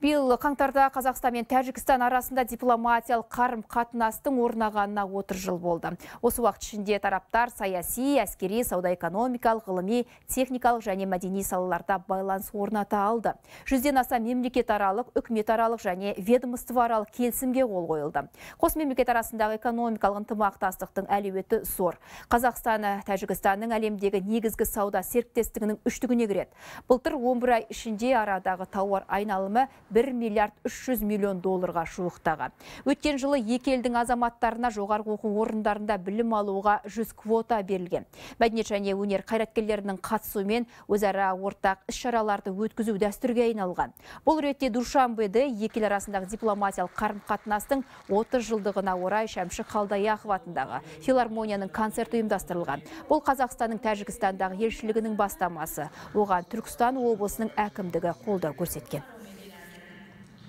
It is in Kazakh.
биыл қаңтарда қазақстан мен тәжікстан арасында дипломатиялық қарым қатынастың орнағанына отыз жыл болды осы уақыт ішінде тараптар саяси әскери сауда экономикалық ғылыми техникалық және мәдени салаларда байланыс орната алды жүзден аса мемлекетаралық үкіметаралық және ведомствоаралық келісімге қол қойылды қос мемлекет арасындағы экономикалық ынтымақтастықтың әлеуеті зор қазақстан тәжікстанның әлемдегі негізгі сауда серіктестігінің үштігіне кіреді былтыр 11 ай ішінде арадағы тауар айналымы 1 миллиард 300 миллион долларға жуықтаған. Өткен жылы екелдің елдің азаматтарына жоғары оқу орындарында білім алуға 100 квота берілген. Мәдениет және өнер қайраткерлерінің қатысуымен өзара ортақ іс-шараларды өткізу дәстүрге айналған. Бұл ретте Душанбеде екі ел арасындағы дипломатиялық қарым-қатынастың 30 жылдығына орай Шәмші Қалдаяқов атындағы филармонияның концерті ұйымдастырылған. Бұл Қазақстанның Тәжікстандағы елшілігінің бастамасы. Оған Түркістан облысының әкімдігі қолдау көрсеткен.